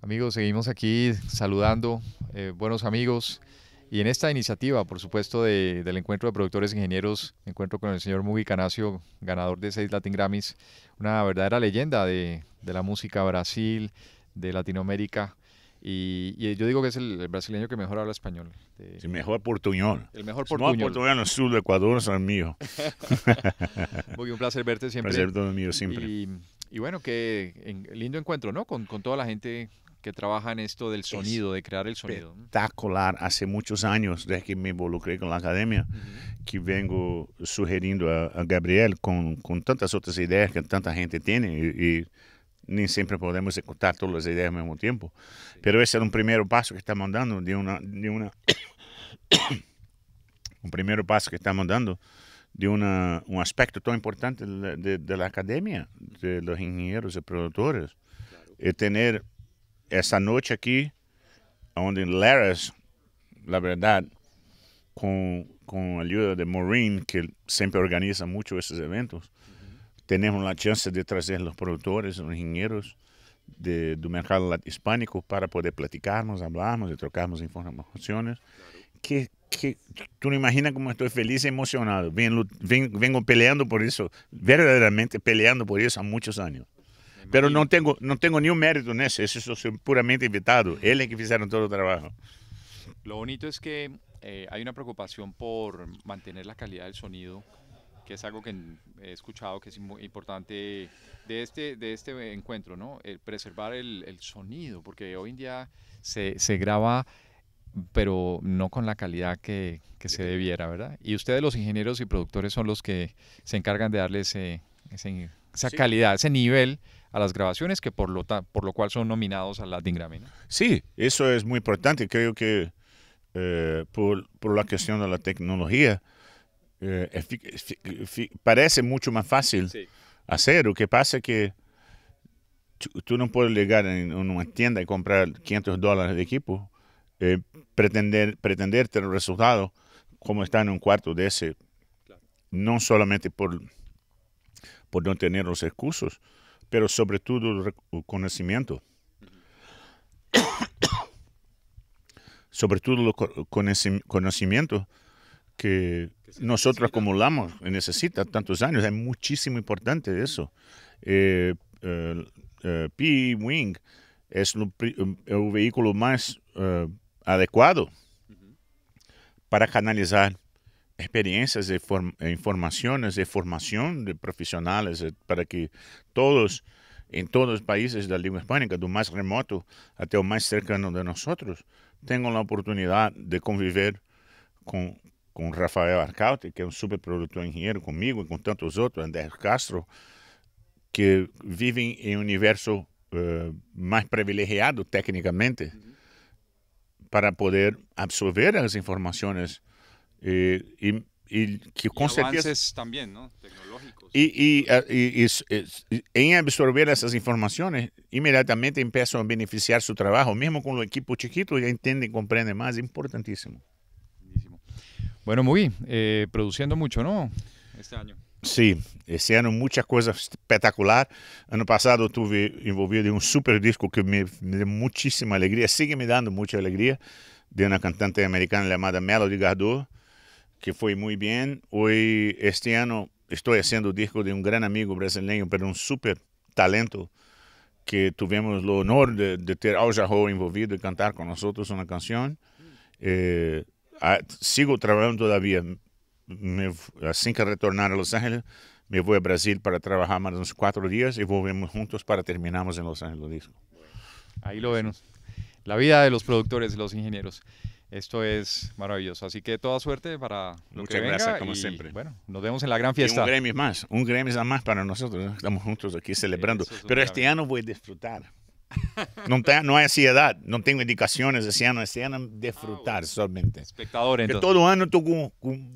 Amigos, seguimos aquí saludando eh, buenos amigos y en esta iniciativa, por supuesto, del encuentro de productores e ingenieros, encuentro con el señor Mugi Canacio, ganador de seis Latin Grammys, una verdadera leyenda de, la música Brasil, de Latinoamérica. Y, yo digo que es el, brasileño que mejor habla español. El mejor portuñol. El mejor portuñol. El mejor portuñol sur de Ecuador es el mío. Muy un placer verte siempre. Un placer todo mío siempre. Y, bueno, qué lindo encuentro, ¿no? Con, con, toda la gente que trabaja en esto del sonido, de crear el sonido. Espectacular. Hace muchos años desde que me involucré con la academia, que vengo sugeriendo a, Gabriel con, con, tantas otras ideas que tanta gente tiene y, ni siempre podemos ejecutar todas las ideas al mismo tiempo. Pero ese es un primer paso que estamos dando, de una, de una un primer paso que estamos dando de una, un aspecto tan importante de, la academia, de los ingenieros y productores, es tener noche noche aquí, en Laras, la verdad, con, con ayuda de Maureen, que siempre organiza mucho estos eventos, tenemos la chance de traer los productores, los ingenieros de, del mercado hispánico para poder platicarnos, hablarnos y trocarnos informaciones. Que, tú no imaginas cómo estoy feliz y emocionado. Vengo, vengo peleando por eso, verdaderamente peleando por eso a muchos años. Pero no tengo, no tengo un mérito en eso, eso es puramente invitado. Mm. Él es que hicieron todo el trabajo. Lo bonito es que eh, hay una preocupación por mantener la calidad del sonido, que es algo que he escuchado que es muy importante de este, de este encuentro, ¿no? Eh, preservar el, sonido, porque hoy en día se, se graba pero no con la calidad que, que, se debiera, ¿verdad? Y ustedes los ingenieros y productores son los que se encargan de darle ese, ese esa calidad, ese nivel a las grabaciones que por lo, por lo cual son nominados a Latin Grammy. Sí, eso es muy importante. Creo que eh, por, la cuestión de la tecnología eh, parece mucho más fácil hacer. Lo que pasa es que tú, no puedes llegar en una tienda y comprar 500 dólares de equipo, eh, pretender, pretender tener resultado como está en un cuarto de ese, no solamente por por no tener los recursos, pero sobre todo el conocimiento. sobre todo el conocimiento que nosotros acumulamos y necesita tantos años. Es muchísimo importante eso. Eh, eh, eh, P-Wing es el vehículo más adecuado para canalizar experiências e informações de eh, formação de profissionais eh, para que todos em todos os países da língua hispânica, do mais remoto até o mais cercano de nós, tenham a oportunidade de conviver com com Rafael Arcaute, que é um super produtor engenheiro comigo e com tantos outros André Castro, que vivem em um universo uh, privilegiado técnicamente, para poder absorver as informações Eh, y, y, que con también, ¿no? Tecnológicos. Y, y, en absorber esas informaciones, inmediatamente empiezan a beneficiar su trabajo. Mismo con los equipos chiquitos, ya entienden, comprenden más. Importantísimo. Bueno, muy eh, produciendo mucho, ¿no? Este año. Sí, este año muchas cosas espectacular año pasado tuve envolvido en un super disco que me, me muchísima alegría sigue me dando mucha alegría de una cantante americana llamada Melody Gardot que fue muy bien. Hoy, este año, estoy haciendo disco de un gran amigo brasileño, pero un súper talento que tuvimos el honor de, de tener Al Jarro envolvido y cantar con nosotros una canción. Eh, ah, sigo trabajando todavía. sin así que retornar a Los Ángeles, me voy a Brasil para trabajar más unos cuatro días y volvemos juntos para terminamos en Los Ángeles el disco. Ahí lo vemos. La vida de los productores, de los ingenieros. Esto es maravilloso. Así que toda suerte para lo Muchas que venga gracias, como y, siempre. Bueno, nos vemos en la gran fiesta. un Grammy más, un Grammy más para nosotros. Estamos juntos aquí celebrando. Pero este año voy a disfrutar. No, no hay ansiedad, no tengo indicaciones este año, este año disfrutar ah, solamente. Espectador, entonces. Que todo año tú con,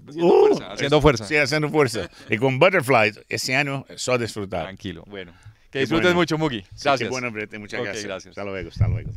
haciendo, uh, fuerza, Sí, haciendo fuerza. y con Butterflies, este año solo disfrutar. Tranquilo. Bueno, que disfrutes mucho, Mugi. Gracias. Sí, qué bueno, muchas gracias. Hasta luego, hasta luego.